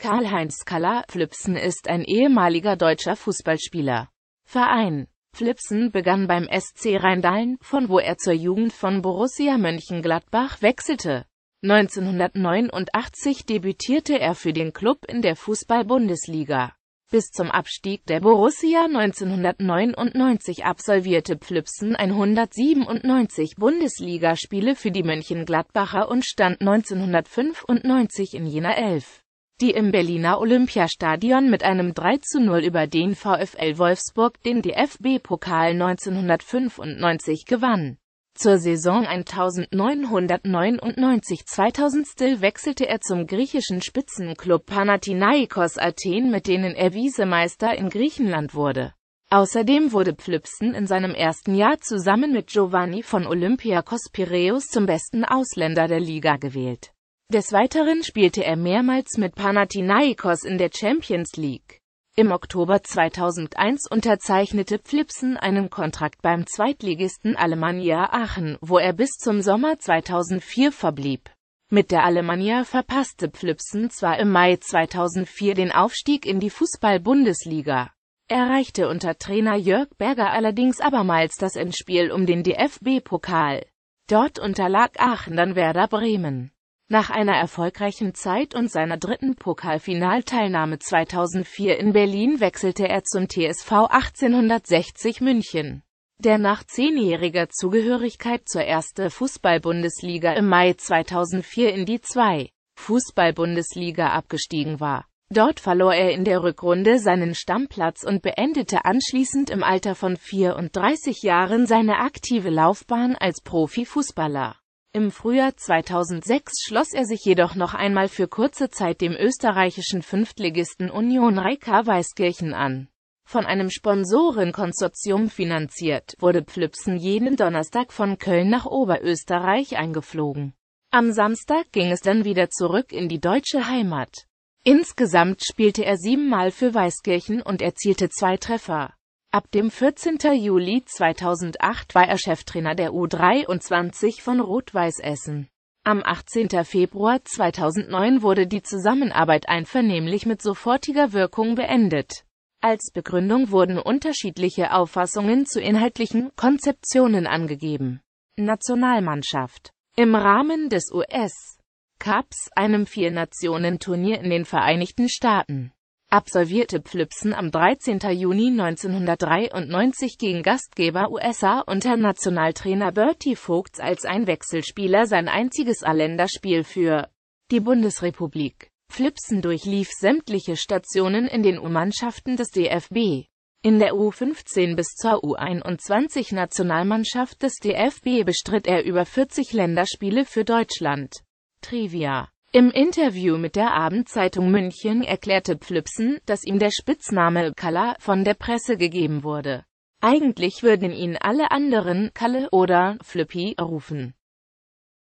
Karl-Heinz Kaller Flipsen ist ein ehemaliger deutscher Fußballspieler. Verein Flipsen begann beim SC Rheindalen, von wo er zur Jugend von Borussia Mönchengladbach wechselte. 1989 debütierte er für den Klub in der Fußball-Bundesliga. Bis zum Abstieg der Borussia 1999 absolvierte Pflüpsen 197 Bundesligaspiele für die Mönchengladbacher und stand 1995 in jener Elf die im Berliner Olympiastadion mit einem 3 zu 0 über den VfL Wolfsburg den DFB-Pokal 1995 gewann. Zur Saison 1999-2000 wechselte er zum griechischen Spitzenklub Panathinaikos Athen, mit denen er Wiesemeister in Griechenland wurde. Außerdem wurde Pflüpsen in seinem ersten Jahr zusammen mit Giovanni von Olympiakos Piräus zum besten Ausländer der Liga gewählt. Des Weiteren spielte er mehrmals mit Panathinaikos in der Champions League. Im Oktober 2001 unterzeichnete Pflipsen einen Kontrakt beim Zweitligisten Alemannia Aachen, wo er bis zum Sommer 2004 verblieb. Mit der Alemannia verpasste Pflipsen zwar im Mai 2004 den Aufstieg in die Fußball-Bundesliga, erreichte unter Trainer Jörg Berger allerdings abermals das Endspiel um den DFB-Pokal. Dort unterlag Aachen dann Werder Bremen. Nach einer erfolgreichen Zeit und seiner dritten Pokalfinalteilnahme 2004 in Berlin wechselte er zum TSV 1860 München. Der nach zehnjähriger Zugehörigkeit zur erste Fußball-Bundesliga im Mai 2004 in die 2. Fußball-Bundesliga abgestiegen war. Dort verlor er in der Rückrunde seinen Stammplatz und beendete anschließend im Alter von 34 Jahren seine aktive Laufbahn als Profifußballer. Im Frühjahr 2006 schloss er sich jedoch noch einmal für kurze Zeit dem österreichischen Fünftligisten Union Reka Weißkirchen an. Von einem Sponsorenkonsortium finanziert, wurde Pflüpsen jeden Donnerstag von Köln nach Oberösterreich eingeflogen. Am Samstag ging es dann wieder zurück in die deutsche Heimat. Insgesamt spielte er siebenmal für Weißkirchen und erzielte zwei Treffer. Ab dem 14. Juli 2008 war er Cheftrainer der U23 von Rot-Weiß Essen. Am 18. Februar 2009 wurde die Zusammenarbeit einvernehmlich mit sofortiger Wirkung beendet. Als Begründung wurden unterschiedliche Auffassungen zu inhaltlichen Konzeptionen angegeben. Nationalmannschaft Im Rahmen des US Cups, einem Vier-Nationen-Turnier in den Vereinigten Staaten, absolvierte Philipsen am 13. Juni 1993 gegen Gastgeber USA unter Nationaltrainer Bertie Vogts als Einwechselspieler sein einziges A-Länderspiel für die Bundesrepublik. Philipsen durchlief sämtliche Stationen in den U-Mannschaften des DFB. In der U15 bis zur U21-Nationalmannschaft des DFB bestritt er über 40 Länderspiele für Deutschland. Trivia im Interview mit der Abendzeitung München erklärte Pflübsen, dass ihm der Spitzname Kalla von der Presse gegeben wurde. Eigentlich würden ihn alle anderen Kalle oder Flippy rufen.